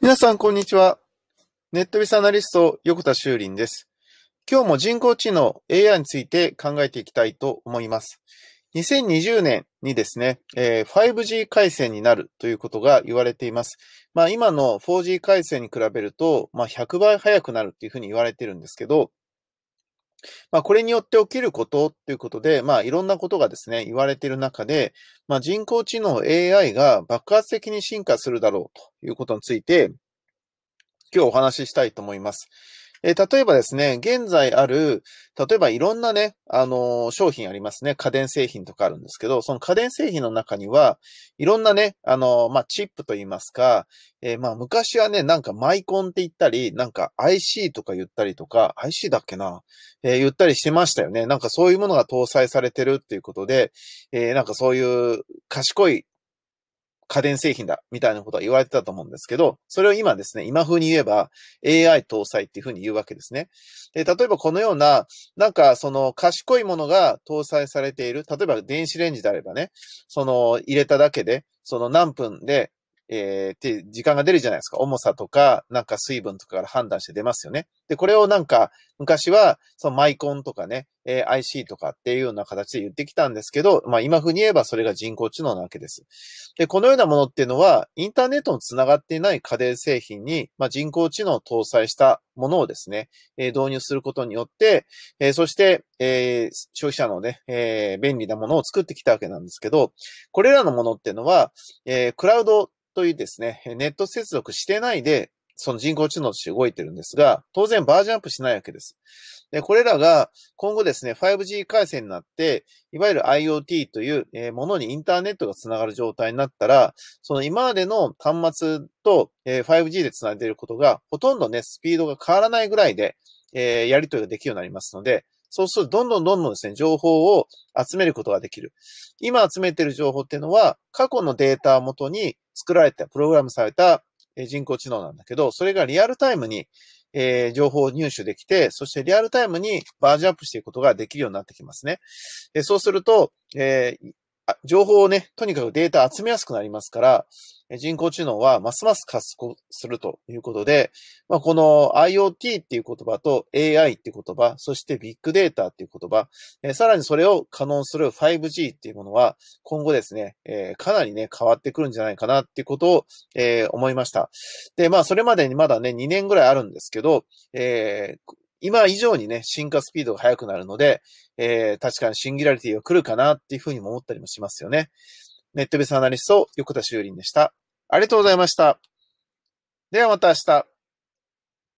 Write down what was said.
皆さん、こんにちは。ネットビスアナリスト、横田修林です。今日も人工知能 AI について考えていきたいと思います。2020年にですね、え 5G 回線になるということが言われています。まあ今の 4G 回線に比べると、まあ100倍速くなるっていうふうに言われてるんですけど、まあ、これによって起きることっていうことで、まあ、いろんなことがですね、言われている中で、まあ、人工知能 AI が爆発的に進化するだろうということについて、今日お話ししたいと思います。え例えばですね、現在ある、例えばいろんなね、あの商品ありますね。家電製品とかあるんですけど、その家電製品の中には、いろんなね、あのまあ、チップと言いますか、えー、ま昔はね、なんかマイコンって言ったり、なんか IC とか言ったりとか、IC だっけな、えー、言ったりしてましたよね。なんかそういうものが搭載されてるっていうことで、えー、なんかそういう賢い家電製品だ、みたいなことは言われてたと思うんですけど、それを今ですね、今風に言えば AI 搭載っていうふうに言うわけですね。で、例えばこのような、なんかその賢いものが搭載されている、例えば電子レンジであればね、その入れただけで、その何分でえー、って時間が出るじゃないですか。重さとか、なんか水分とかから判断して出ますよね。で、これをなんか、昔は、そのマイコンとかね、えー、IC とかっていうような形で言ってきたんですけど、まあ今風に言えばそれが人工知能なわけです。で、このようなものっていうのは、インターネットの繋がっていない家電製品に、まあ人工知能を搭載したものをですね、えー、導入することによって、えー、そして、えー、消費者のね、えー、便利なものを作ってきたわけなんですけど、これらのものっていうのは、えー、クラウドというですね、ネット接続してないで、その人工知能として動いてるんですが、当然バージョンアップしないわけです。で、これらが今後ですね、5G 回線になって、いわゆる IoT というものにインターネットがつながる状態になったら、その今までの端末と 5G でつないでいることが、ほとんどね、スピードが変わらないぐらいで、えやり取りができるようになりますので、そうすると、どんどんどんどんですね、情報を集めることができる。今集めてる情報っていうのは、過去のデータをもとに作られた、プログラムされた人工知能なんだけど、それがリアルタイムに、えー、情報を入手できて、そしてリアルタイムにバージョンアップしていくことができるようになってきますね。えそうすると、えー、情報をね、とにかくデータ集めやすくなりますから、人工知能はますます加速するということで、まあ、この IoT っていう言葉と AI っていう言葉、そしてビッグデータっていう言葉、えさらにそれを可能する 5G っていうものは今後ですね、えかなりね、変わってくるんじゃないかなっていうことを、え思いました。で、まあそれまでにまだね、2年ぐらいあるんですけど、えー今以上にね、進化スピードが速くなるので、えー、確かにシンギュラリティが来るかなっていうふうにも思ったりもしますよね。ネットベースアナリスト、横田修林でした。ありがとうございました。ではまた明日。